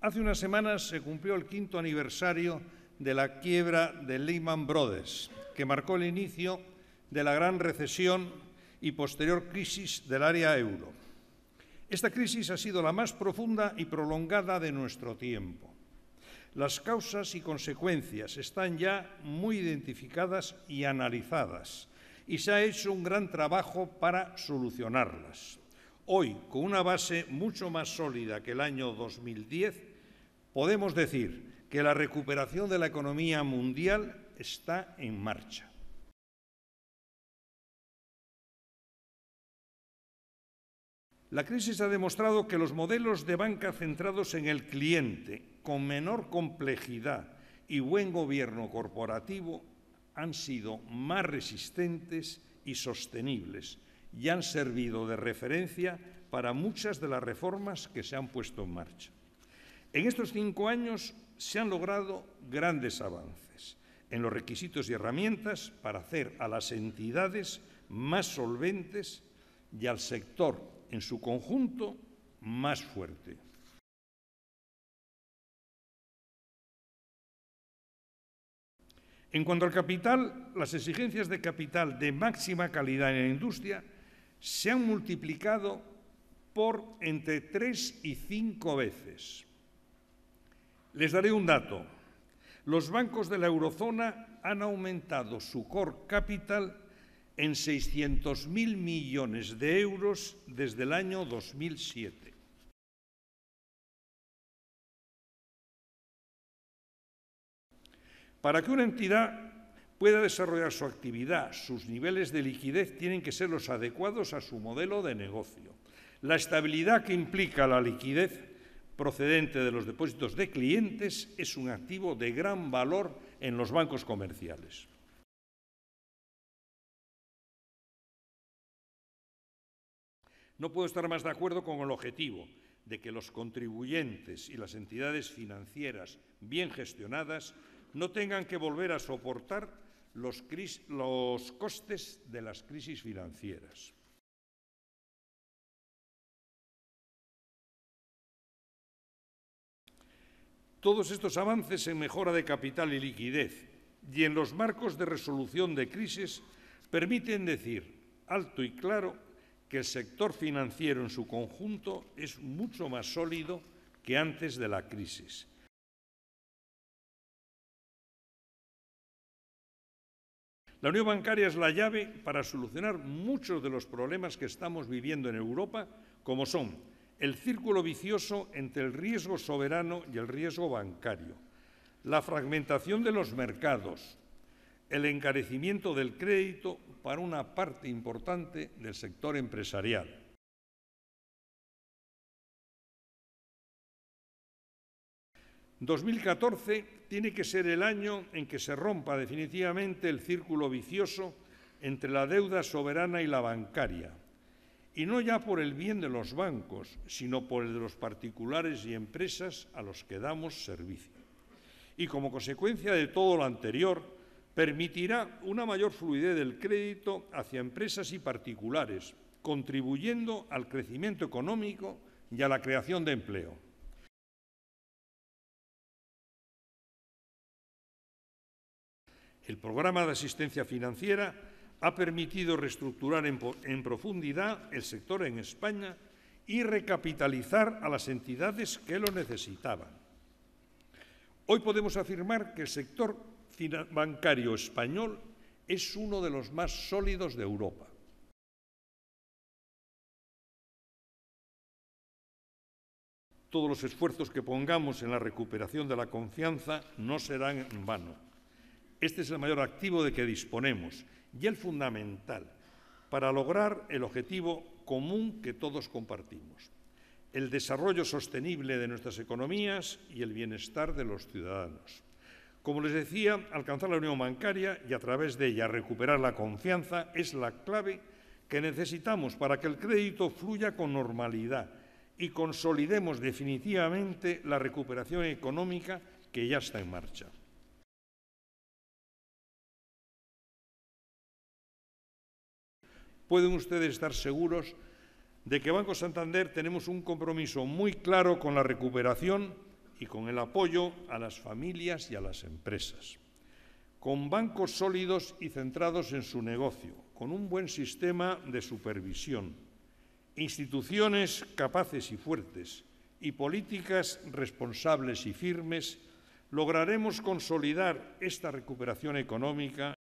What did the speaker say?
Hace unas semanas se cumplió el quinto aniversario de la quiebra de Lehman Brothers, que marcó el inicio de la gran recesión y posterior crisis del área euro. Esta crisis ha sido la más profunda y prolongada de nuestro tiempo. Las causas y consecuencias están ya muy identificadas y analizadas, y se ha hecho un gran trabajo para solucionarlas. Hoy, con una base mucho más sólida que el año 2010, podemos decir que la recuperación de la economía mundial está en marcha. La crisis ha demostrado que los modelos de banca centrados en el cliente, con menor complejidad y buen gobierno corporativo, han sido más resistentes y sostenibles y han servido de referencia para muchas de las reformas que se han puesto en marcha. En estos cinco años se han logrado grandes avances en los requisitos y herramientas para hacer a las entidades más solventes y al sector en su conjunto más fuerte. En cuanto al capital, las exigencias de capital de máxima calidad en la industria se han multiplicado por entre tres y cinco veces. Les daré un dato. Los bancos de la eurozona han aumentado su core capital en 600.000 millones de euros desde el año 2007. Para que una entidad pueda desarrollar su actividad, sus niveles de liquidez tienen que ser los adecuados a su modelo de negocio. La estabilidad que implica la liquidez procedente de los depósitos de clientes es un activo de gran valor en los bancos comerciales. No puedo estar más de acuerdo con el objetivo de que los contribuyentes y las entidades financieras bien gestionadas no tengan que volver a soportar los, costes de las crisis financieras. Todos estos avances en mejora de capital y liquidez y en los marcos de resolución de crisis permiten decir alto y claro que el sector financiero en su conjunto es mucho más sólido que antes de la crisis La unión bancaria es la llave para solucionar muchos de los problemas que estamos viviendo en Europa, como son el círculo vicioso entre el riesgo soberano y el riesgo bancario, la fragmentación de los mercados, el encarecimiento del crédito para una parte importante del sector empresarial 2014 tiene que ser el año en que se rompa definitivamente el círculo vicioso entre la deuda soberana y la bancaria, y no ya por el bien de los bancos, sino por el de los particulares y empresas a los que damos servicio. Y como consecuencia de todo lo anterior, permitirá una mayor fluidez del crédito hacia empresas y particulares, contribuyendo al crecimiento económico y a la creación de empleo. El programa de asistencia financiera ha permitido reestructurar en, profundidad el sector en España y recapitalizar a las entidades que lo necesitaban. Hoy podemos afirmar que el sector bancario español es uno de los más sólidos de Europa. Todos los esfuerzos que pongamos en la recuperación de la confianza no serán en vano. Este es el mayor activo de que disponemos y el fundamental para lograr el objetivo común que todos compartimos, el desarrollo sostenible de nuestras economías y el bienestar de los ciudadanos. Como les decía, alcanzar la unión bancaria y a través de ella recuperar la confianza es la clave que necesitamos para que el crédito fluya con normalidad y consolidemos definitivamente la recuperación económica que ya está en marcha. pueden ustedes estar seguros de que Banco Santander tenemos un compromiso muy claro con la recuperación y con el apoyo a las familias y a las empresas. Con bancos sólidos y centrados en su negocio, con un buen sistema de supervisión, instituciones capaces y fuertes y políticas responsables y firmes, lograremos consolidar esta recuperación económica